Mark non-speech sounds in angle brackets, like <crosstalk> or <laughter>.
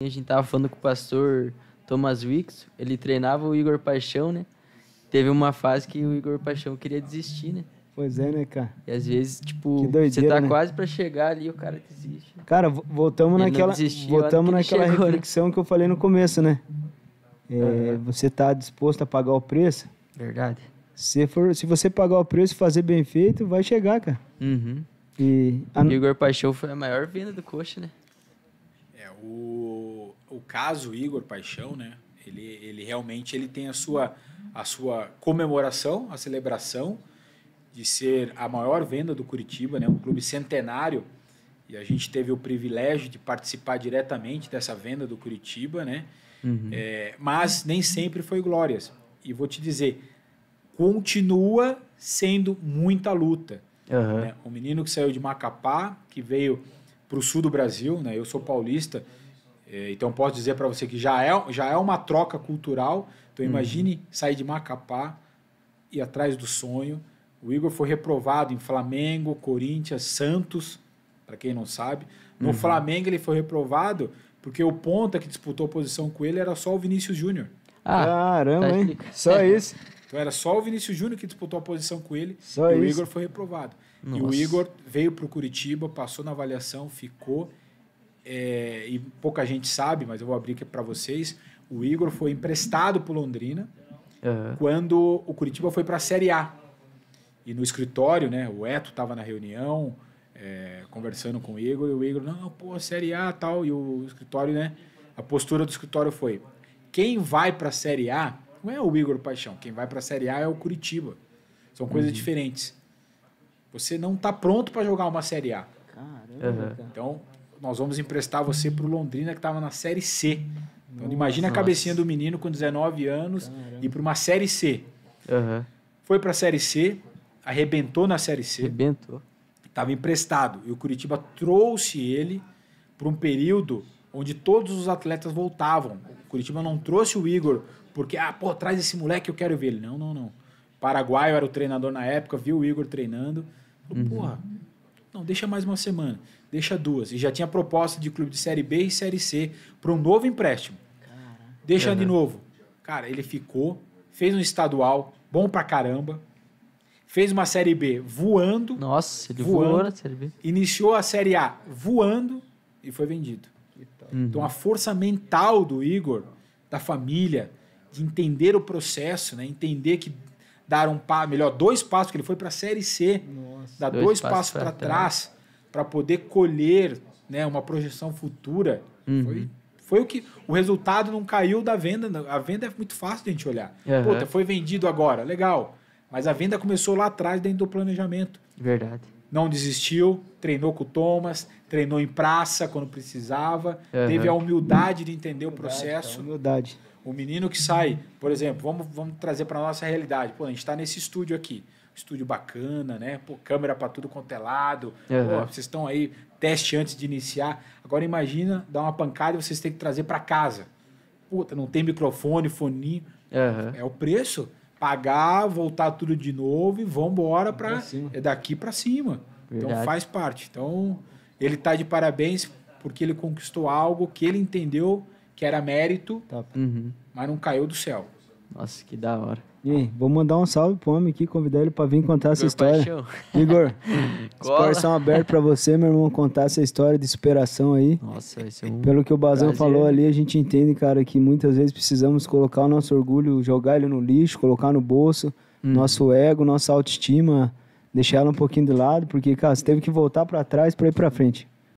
A gente tava falando com o pastor Thomas Wicks, ele treinava o Igor Paixão, né? Teve uma fase que o Igor Paixão queria desistir, né? Pois é, né, cara? E às vezes, tipo, doideira, você tá né? quase para chegar ali e o cara desiste. Cara, voltamos ele naquela, desistiu, voltamos naquela chegou, né? reflexão né? que eu falei no começo, né? É, uhum. Você tá disposto a pagar o preço? Verdade. Se, for, se você pagar o preço e fazer bem feito, vai chegar, cara. Uhum. E a... Igor Paixão foi a maior venda do coxa, né? o, o caso Igor Paixão, né? Ele, ele realmente ele tem a sua, a sua comemoração, a celebração de ser a maior venda do Curitiba, né? Um clube centenário e a gente teve o privilégio de participar diretamente dessa venda do Curitiba, né? Uhum. É, mas nem sempre foi glórias. E vou te dizer, continua sendo muita luta. Uhum. Né? O menino que saiu de Macapá, que veio para o sul do Brasil, né? Eu sou paulista, eh, então posso dizer para você que já é, já é uma troca cultural. Então uhum. imagine sair de Macapá e atrás do sonho. O Igor foi reprovado em Flamengo, Corinthians, Santos, para quem não sabe. No uhum. Flamengo ele foi reprovado porque o ponta que disputou a posição com ele era só o Vinícius Júnior. Ah, ah tá Caramba, hein? Só isso. Então era só o Vinícius Júnior que disputou a posição com ele só e isso? o Igor foi reprovado. Nossa. E o Igor veio para o Curitiba, passou na avaliação, ficou. É, e pouca gente sabe, mas eu vou abrir aqui para vocês. O Igor foi emprestado para Londrina uhum. quando o Curitiba foi para a Série A. E no escritório, né, o Eto estava na reunião, é, conversando com o Igor, e o Igor, não, pô, Série A tal. E o escritório, né, a postura do escritório foi: quem vai para a Série A não é o Igor Paixão. Quem vai para a Série A é o Curitiba. São coisas uhum. diferentes. Você não está pronto para jogar uma Série A. Caramba. Uhum. Então, nós vamos emprestar você para Londrina, que estava na Série C. Então, Nossa. imagina a cabecinha do menino com 19 anos Caramba. e para uma Série C. Uhum. Foi para a Série C, arrebentou na Série C. Arrebentou. Estava emprestado. E o Curitiba trouxe ele para um período onde todos os atletas voltavam. O Curitiba não trouxe o Igor porque, ah, pô, traz esse moleque, eu quero ver ele. Não, não, não. Paraguaio era o treinador na época, viu o Igor treinando. Falou, uhum. porra, não, deixa mais uma semana, deixa duas. E já tinha proposta de clube de Série B e Série C para um novo empréstimo. Caraca. Deixa de uhum. novo. Cara, ele ficou, fez um estadual, bom pra caramba. Fez uma Série B voando. Nossa, ele voando, voou na Série B. Iniciou a Série A voando e foi vendido. Uhum. Então a força mental do Igor, da família, de entender o processo, né? entender que dar um passo, melhor, dois passos, que ele foi para a Série C, Nossa, dar dois, dois passos, para trás, para poder colher né, uma projeção futura. Uhum. Foi, foi o que. O resultado não caiu da venda. A venda é muito fácil de a gente olhar. Uhum. Puta, foi vendido agora, legal. Mas a venda começou lá atrás, dentro do planejamento. Verdade não desistiu, treinou com o Thomas, treinou em praça quando precisava, uhum. teve a humildade de entender humildade, o processo. humildade. O menino que sai, por exemplo, vamos, vamos trazer para nossa realidade. Pô, a gente está nesse estúdio aqui, estúdio bacana, né? Pô, câmera para tudo quanto é lado. Uhum. Pô, vocês estão aí, teste antes de iniciar. Agora imagina dar uma pancada e vocês têm que trazer para casa. Puta, não tem microfone, foninho. Uhum. É o preço pagar, voltar tudo de novo e vamos embora para é daqui para cima. Então, Verdade. Então faz parte. Então ele está de parabéns porque ele conquistou algo que ele entendeu que era mérito, uhum. mas não caiu do céu. Nossa, que da hora. E vou mandar um salve pro homem aqui, convidar ele para vir contar essa história. Paixão. Igor, <laughs> coração aberto para você, meu irmão, contar essa história de superação aí. Nossa, isso é um Pelo que o Bazão prazer. falou né? ali, a gente entende, cara, que muitas vezes precisamos colocar o nosso orgulho, jogar ele no lixo, colocar no bolso, hum. nosso ego, nossa autoestima, deixar ela um pouquinho de lado, porque, cara, você teve que voltar para trás para ir para frente.